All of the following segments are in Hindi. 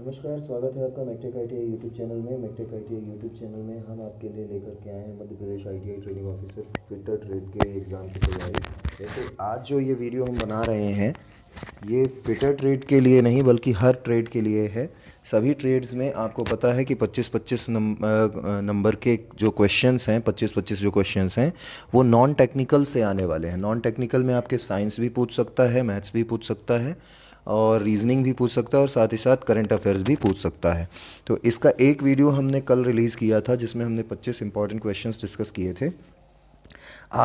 नमस्कार स्वागत है आपका MechTech I T YouTube channel में MechTech I T YouTube channel में हम आपके लिए लेकर के आए हैं Madhya Pradesh I T training officer fitter trade के एग्ज़ाम की तैयारी जैसे आज जो ये वीडियो हम बना रहे हैं ये फिटर ट्रेड के लिए नहीं बल्कि हर ट्रेड के लिए है सभी ट्रेड्स में आपको पता है कि 25-25 नंबर के जो क्वेश्चंस हैं 25-25 जो क्वेश्चंस हैं वो नॉन टेक्निकल से आने वाले हैं नॉन टेक्निकल में आपके साइंस भी पूछ सकता है मैथ्स भी पूछ सकता है और रीजनिंग भी पूछ सकता है और साथ ही साथ करंट अफेयर्स भी पूछ सकता है तो इसका एक वीडियो हमने कल रिलीज़ किया था जिसमें हमने पच्चीस इंपॉर्टेंट क्वेश्चन डिस्कस किए थे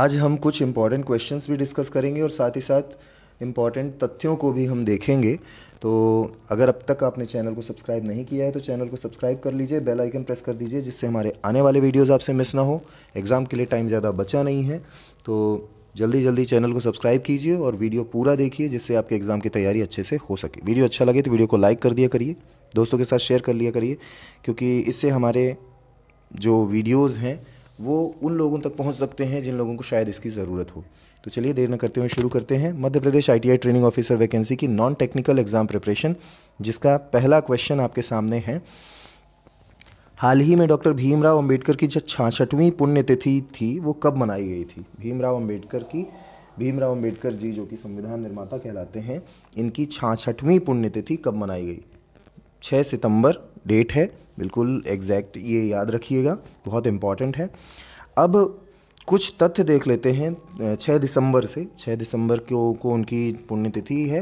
आज हम कुछ इंपॉर्टेंट क्वेश्चंस भी डिस्कस करेंगे और साथ ही साथ इम्पॉर्टेंट तथ्यों को भी हम देखेंगे तो अगर अब तक आपने चैनल को सब्सक्राइब नहीं किया है तो चैनल को सब्सक्राइब कर लीजिए बेल आइकन प्रेस कर दीजिए जिससे हमारे आने वाले वीडियोज़ आपसे मिस ना हो एग्ज़ाम के लिए टाइम ज़्यादा बचा नहीं है तो जल्दी जल्दी चैनल को सब्सक्राइब कीजिए और वीडियो पूरा देखिए जिससे आपके एग्ज़ाम की तैयारी अच्छे से हो सके वीडियो अच्छा लगे तो वीडियो को लाइक कर दिया करिए दोस्तों के साथ शेयर कर लिया करिए क्योंकि इससे हमारे जो वीडियोज़ हैं वो उन लोगों तक पहुंच सकते हैं जिन लोगों को शायद इसकी ज़रूरत हो तो चलिए देर न करते हुए शुरू करते हैं Madhya Pradesh ITI training officer vacancy की नॉन टेक्निकल एग्ज़ाम प्रिपरेशन जिसका पहला क्वेश्चन आपके सामने है हाल ही में डॉक्टर भीमराव अंबेडकर की जो छाछठवीं पुण्यतिथि थी वो कब मनाई गई थी भीमराव अंबेडकर की भीमराव अंबेडकर जी जो कि संविधान निर्माता कहलाते हैं इनकी छाछठवीं पुण्यतिथि कब मनाई गई छः सितंबर डेट है बिल्कुल एग्जैक्ट ये याद रखिएगा बहुत इम्पॉर्टेंट है अब कुछ तथ्य देख लेते हैं 6 दिसंबर से 6 दिसंबर को को उनकी पुण्यतिथि है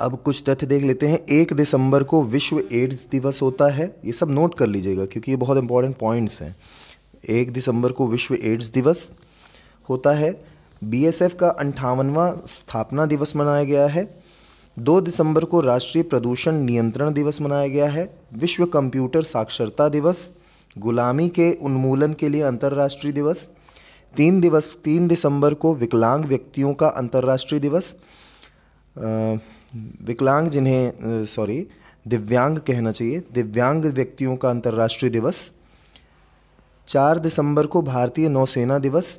अब कुछ तथ्य देख लेते हैं एक दिसंबर को विश्व एड्स दिवस होता है ये सब नोट कर लीजिएगा क्योंकि ये बहुत इंपॉर्टेंट पॉइंट्स हैं एक दिसंबर को विश्व एड्स दिवस होता है बीएसएफ का अंठावनवा स्थापना दिवस मनाया गया है दो दिसंबर को राष्ट्रीय प्रदूषण नियंत्रण दिवस मनाया गया है विश्व कंप्यूटर साक्षरता दिवस गुलामी के उन्मूलन के लिए अंतर्राष्ट्रीय दिवस तीन दिवस तीन दिसंबर को विकलांग व्यक्तियों का अंतर्राष्ट्रीय दिवस विकलांग जिन्हें सॉरी दिव्यांग कहना चाहिए दिव्यांग व्यक्तियों का अंतर्राष्ट्रीय दिवस चार दिसंबर को भारतीय नौसेना दिवस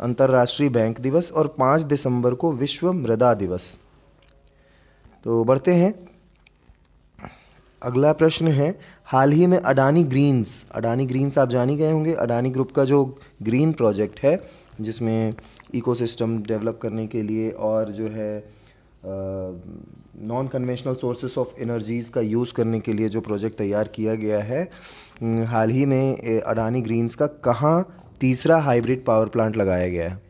अंतर्राष्ट्रीय बैंक दिवस और पाँच दिसंबर को विश्व मृदा दिवस तो बढ़ते हैं अगला प्रश्न है हाल ही में अडानी ग्रीन्स अडानी ग्रीन्स आप जान ही गए होंगे अडानी ग्रुप का जो ग्रीन प्रोजेक्ट है जिसमें इकोसिस्टम डेवलप करने के लिए और जो है non conventional sources of energies का यूज़ करने के लिए जो प्रोजेक्ट तैयार किया गया है हाल ही में अडानी ग्रीन्स का कहाँ तीसरा हाइब्रिड पावर प्लांट लगाया गया है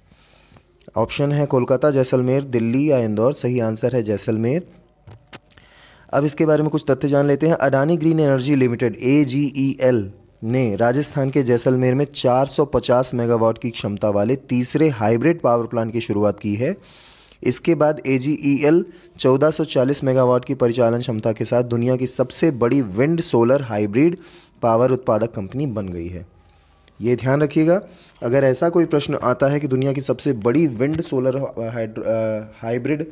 ऑप्शन है कोलकाता जैसलमेर दिल्ली या इंदौर सही आंसर है जैसलमेर अब इसके बारे में कुछ तथ्य जान लेते हैं Adani green energy limited A G E L ने राजस्थान के जैसलमेर में 450 मेगावाट की क्षमता वाले तीसरे हाइब्रिड पावर प्लांट की शुरुआत की है इसके बाद ए जी ई एल चौदह मेगावाट की परिचालन क्षमता के साथ दुनिया की सबसे बड़ी विंड सोलर हाइब्रिड पावर उत्पादक कंपनी बन गई है ये ध्यान रखिएगा अगर ऐसा कोई प्रश्न आता है कि दुनिया की सबसे बड़ी विंड सोलर हाइब्रिड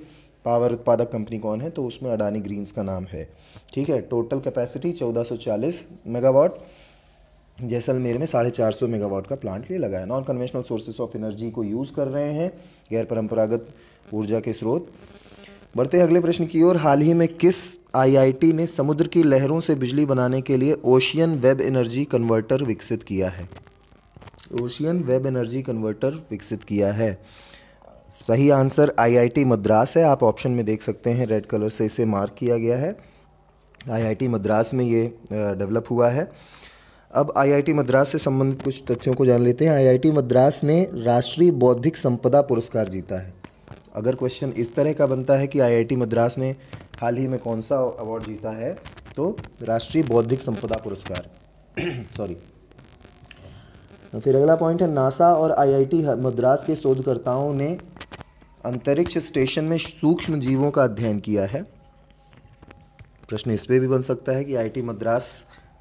पावर उत्पादक कंपनी कौन है तो उसमें अडानी ग्रीन्स का नाम है ठीक है टोटल कैपेसिटी 1440 मेगावाट जैसलमेर में साढ़े चार सौ मेगावाट का प्लांट ले लगा है non conventional sources of energy को यूज़ कर रहे हैं गैर परंपरागत ऊर्जा के स्रोत बढ़ते अगले प्रश्न की ओर हाल ही में किस आईआईटी ने समुद्र की लहरों से बिजली बनाने के लिए ओशियन वेब एनर्जी कन्वर्टर विकसित किया है ओशियन वेब एनर्जी कन्वर्टर विकसित किया है सही आंसर आईआईटी मद्रास है आप ऑप्शन में देख सकते हैं रेड कलर से इसे मार्क किया गया है आईआईटी मद्रास में ये डेवलप हुआ है अब आईआईटी मद्रास से संबंधित कुछ तथ्यों को जान लेते हैं आईआईटी मद्रास ने राष्ट्रीय बौद्धिक संपदा पुरस्कार जीता है अगर क्वेश्चन इस तरह का बनता है कि आईआईटी मद्रास ने हाल ही में कौन सा अवार्ड जीता है तो राष्ट्रीय बौद्धिक संपदा पुरस्कार सॉरी तो फिर अगला पॉइंट है नासा और आईआईटी मद्रास के शोधकर्ताओं ने अंतरिक्ष स्टेशन में सूक्ष्म जीवों का अध्ययन किया है प्रश्न इस पर भी बन सकता है कि आईआईटी मद्रास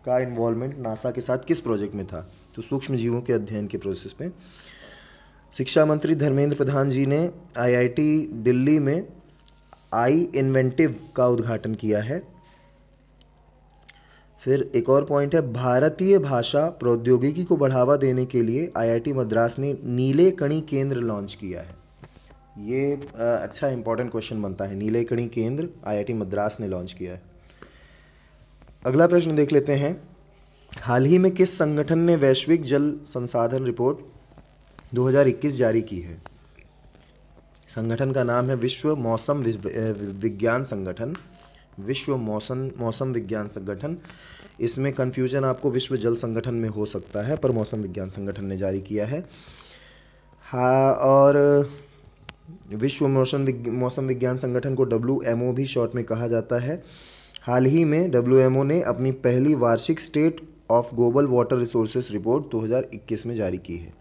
का इन्वॉल्वमेंट नासा के साथ किस प्रोजेक्ट में था तो सूक्ष्म जीवों के अध्ययन के प्रोसेस में शिक्षा मंत्री धर्मेंद्र प्रधान जी ने आईआईटी दिल्ली में आई इन्वेंटिव का उद्घाटन किया है फिर एक और पॉइंट है भारतीय भाषा प्रौद्योगिकी को बढ़ावा देने के लिए आईआईटी मद्रास ने नीले कणी केंद्र लॉन्च किया है ये अच्छा इंपॉर्टेंट क्वेश्चन बनता है नीले कणी केंद्र आईआईटी मद्रास ने लॉन्च किया है अगला प्रश्न देख लेते हैं हाल ही में किस संगठन ने वैश्विक जल संसाधन रिपोर्ट 2021 जारी की है संगठन का नाम है विश्व मौसम विज्ञान संगठन विश्व मौसम मौसम विज्ञान संगठन इसमें कंफ्यूजन आपको विश्व जल संगठन में हो सकता है पर मौसम विज्ञान संगठन ने जारी किया है हाँ और विश्व मौसम मौसम विज्ञान संगठन को डब्ल्यू एम ओ भी शॉर्ट में कहा जाता है हाल ही में डब्ल्यू ने अपनी पहली वार्षिक state of global water resource report 2021 में जारी की है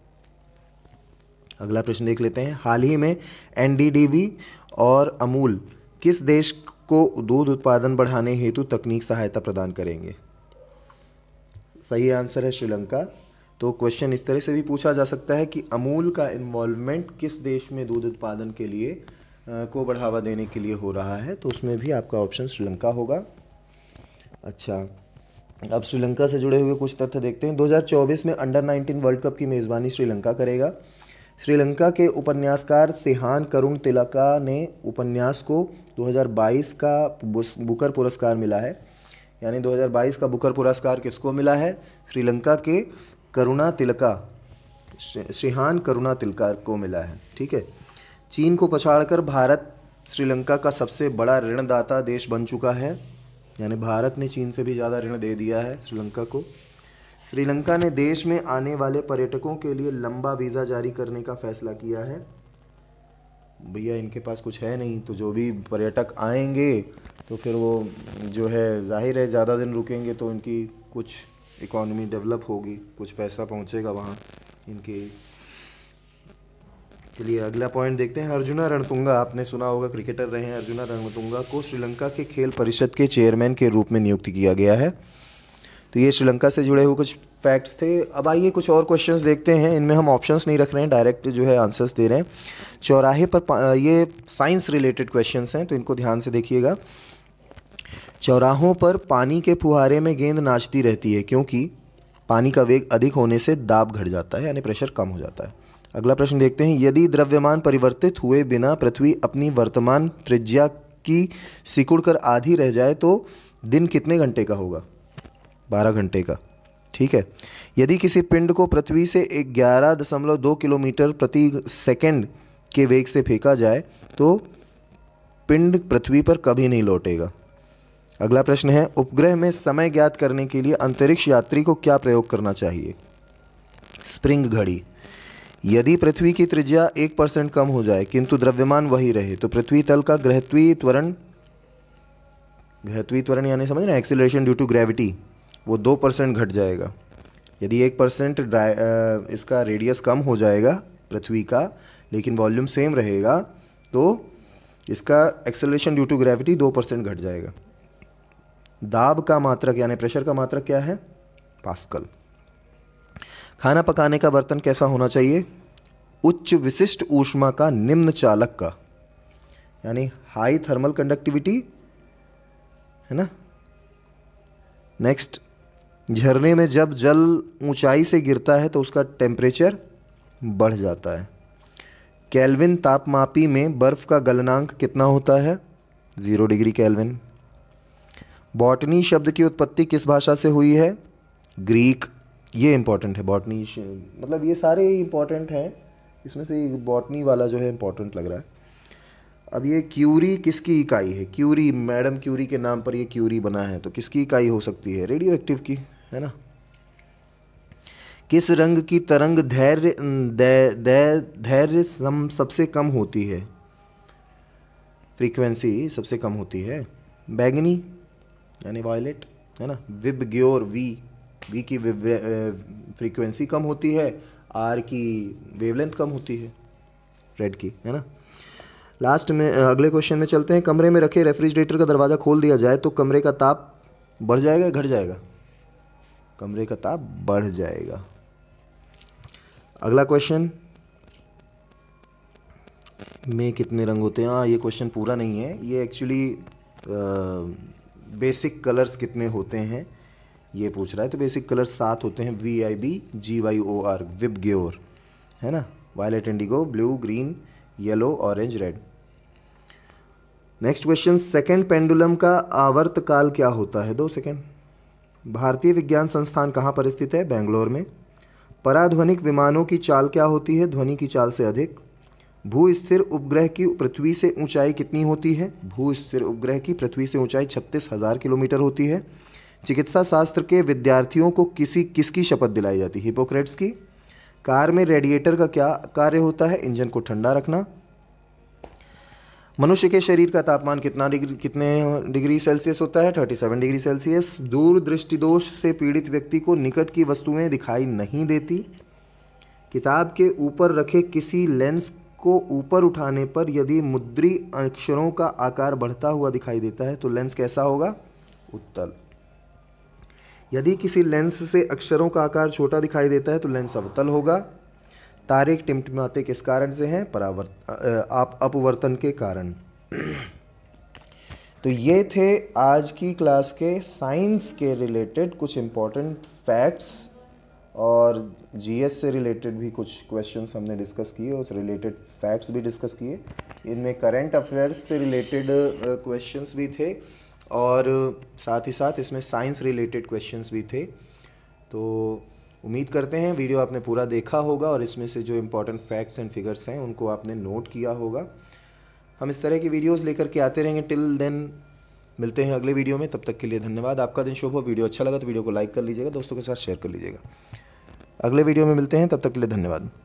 अगला प्रश्न देख लेते हैं हाल ही में एनडीडीबी और अमूल किस देश को दूध उत्पादन बढ़ाने हेतु तकनीक सहायता प्रदान करेंगे सही आंसर है श्रीलंका तो क्वेश्चन इस तरह से भी पूछा जा सकता है कि अमूल का इन्वॉल्वमेंट किस देश में दूध उत्पादन के लिए को बढ़ावा देने के लिए हो रहा है तो उसमें भी आपका ऑप्शन श्रीलंका होगा अच्छा अब श्रीलंका से जुड़े हुए कुछ तथ्य देखते हैं 2024 में अंडर 19 वर्ल्ड कप की मेज़बानी श्रीलंका करेगा श्रीलंका के उपन्यासकार सेहान करुण तिलका ने उपन्यास को 2022 का बुकर पुरस्कार मिला है यानी 2022 का बुकर पुरस्कार किसको मिला है श्रीलंका के करुणा तिलका सिहान करुणा तिलका को मिला है ठीक है चीन को पछाड़कर भारत श्रीलंका का सबसे बड़ा ऋणदाता देश बन चुका है यानी भारत ने चीन से भी ज़्यादा ऋण दे दिया है श्रीलंका को श्रीलंका ने देश में आने वाले पर्यटकों के लिए लंबा वीज़ा जारी करने का फैसला किया है भैया इनके पास कुछ है नहीं तो जो भी पर्यटक आएंगे तो फिर वो जो है जाहिर है ज़्यादा दिन रुकेंगे तो इनकी कुछ इकोनॉमी डेवलप होगी कुछ पैसा पहुँचेगा वहाँ इनके चलिए अगला पॉइंट देखते हैं अर्जुना रणतुंगा आपने सुना होगा क्रिकेटर रहे हैं अर्जुना रणतुंगा को श्रीलंका के खेल परिषद के चेयरमैन के रूप में नियुक्त किया गया है तो ये श्रीलंका से जुड़े हुए कुछ फैक्ट्स थे अब आइए कुछ और क्वेश्चंस देखते हैं इनमें हम ऑप्शंस नहीं रख रहे हैं डायरेक्ट जो है आंसर्स दे रहे हैं चौराहे पर ये साइंस रिलेटेड क्वेश्चंस हैं तो इनको ध्यान से देखिएगा चौराहों पर पानी के फुहारे में गेंद नाचती रहती है क्योंकि पानी का वेग अधिक होने से दाब घट जाता है यानी प्रेशर कम हो जाता है अगला प्रश्न देखते हैं यदि द्रव्यमान परिवर्तित हुए बिना पृथ्वी अपनी वर्तमान त्रिज्या की सिकुड़ कर आधी रह जाए तो दिन कितने घंटे का होगा बारह घंटे का ठीक है यदि किसी पिंड को पृथ्वी से ग्यारह दशमलव दो किलोमीटर प्रति सेकंड के वेग से फेंका जाए तो पिंड पृथ्वी पर कभी नहीं लौटेगा अगला प्रश्न है उपग्रह में समय ज्ञात करने के लिए अंतरिक्ष यात्री को क्या प्रयोग करना चाहिए स्प्रिंग घड़ी यदि पृथ्वी की त्रिज्या एक परसेंट कम हो जाए किंतु द्रव्यमान वही रहे तो पृथ्वी तल का ग्रहत्वी त्वरण ग्रहत्वी त्वरण यानी समझ ना एक्सीलरेशन ड्यू टू ग्रेविटी वो दो परसेंट घट जाएगा यदि एक परसेंट इसका रेडियस कम हो जाएगा पृथ्वी का लेकिन वॉल्यूम सेम रहेगा तो इसका एक्सेलरेशन ड्यू टू ग्रेविटी दो परसेंट घट जाएगा दाब का मात्रक यानी प्रेशर का मात्रक क्या है पास्कल खाना पकाने का बर्तन कैसा होना चाहिए उच्च विशिष्ट ऊष्मा का निम्न चालक का यानी हाई थर्मल कंडक्टिविटी है ना नेक्स्ट झरने में जब जल ऊंचाई से गिरता है तो उसका टेम्परेचर बढ़ जाता है कैलविन तापमापी में बर्फ़ का गलनांक कितना होता है ज़ीरो डिग्री कैलविन बॉटनी शब्द की उत्पत्ति किस भाषा से हुई है ग्रीक ये इम्पोर्टेंट है बॉटनी मतलब ये सारे इम्पोर्टेंट हैं इसमें से बॉटनी वाला जो है इम्पोर्टेंट लग रहा है अब ये क्यूरी किसकी इकाई है क्यूरी मैडम क्यूरी के नाम पर ये क्यूरी बना है तो किसकी इकाई हो सकती है रेडियो एक्टिव की है ना किस रंग की तरंग धैर्य धैर्य सबसे कम होती है फ्रीक्वेंसी सबसे कम होती है बैगनी यानी वायलेट है ना विब ग्योर वी वी की फ्रीक्वेंसी कम होती है आर की वेवलेंथ कम होती है रेड की है ना लास्ट में अगले क्वेश्चन में चलते हैं कमरे में रखे रेफ्रिजरेटर का दरवाज़ा खोल दिया जाए तो कमरे का ताप बढ़ जाएगा घट जाएगा कमरे का ताप बढ़ जाएगा अगला क्वेश्चन में कितने रंग होते हैं हाँ ये क्वेश्चन पूरा नहीं है ये एक्चुअली बेसिक कलर्स कितने होते हैं ये पूछ रहा है तो बेसिक कलर सात होते हैं V I B G Y O R VIBGYOR है ना violet indigo blue green yellow orange red next question second pendulum का आवर्त काल क्या होता है दो सेकेंड भारतीय विज्ञान संस्थान कहाँ पर स्थित है बेंगलोर में पराध्वनिक विमानों की चाल क्या होती है ध्वनि की चाल से अधिक भू स्थिर उपग्रह की पृथ्वी से ऊंचाई कितनी होती है भू स्थिर उपग्रह की पृथ्वी से ऊंचाई छत्तीस हज़ार किलोमीटर होती है चिकित्सा शास्त्र के विद्यार्थियों को किसी किसकी शपथ दिलाई जाती है हिपोक्रेट्स की कार में रेडिएटर का क्या कार्य होता है इंजन को ठंडा रखना मनुष्य के शरीर का तापमान कितना डिग्री कितने डिग्री सेल्सियस होता है 37 डिग्री सेल्सियस दूर दृष्टि दोष से पीड़ित व्यक्ति को निकट की वस्तुएं दिखाई नहीं देती किताब के ऊपर रखे किसी लेंस को ऊपर उठाने पर यदि मुद्री अक्षरों का आकार बढ़ता हुआ दिखाई देता है तो लेंस कैसा होगा उत्तल यदि किसी लेंस से अक्षरों का आकार छोटा दिखाई देता है तो लेंस अवतल होगा तारे टिमटिमाते किस कारण से हैं परावर्त आप अपवर्तन के कारण तो ये थे आज की क्लास के साइंस के रिलेटेड कुछ इम्पोर्टेंट फैक्ट्स और जीएस से रिलेटेड भी कुछ क्वेश्चंस हमने डिस्कस किए उस रिलेटेड फैक्ट्स भी डिस्कस किए इनमें करंट अफेयर्स से रिलेटेड क्वेश्चंस भी थे और साथ ही साथ इसमें साइंस रिलेटेड क्वेश्चंस भी थे तो उम्मीद करते हैं वीडियो आपने पूरा देखा होगा और इसमें से जो इम्पोर्टेंट फैक्ट्स एंड फिगर्स हैं उनको आपने नोट किया होगा हम इस तरह की वीडियोस लेकर के आते रहेंगे टिल देन मिलते हैं अगले वीडियो में तब तक के लिए धन्यवाद आपका दिन शुभ हो वीडियो अच्छा लगा तो वीडियो को लाइक कर लीजिएगा दोस्तों के साथ शेयर कर लीजिएगा अगले वीडियो में मिलते हैं तब तक के लिए धन्यवाद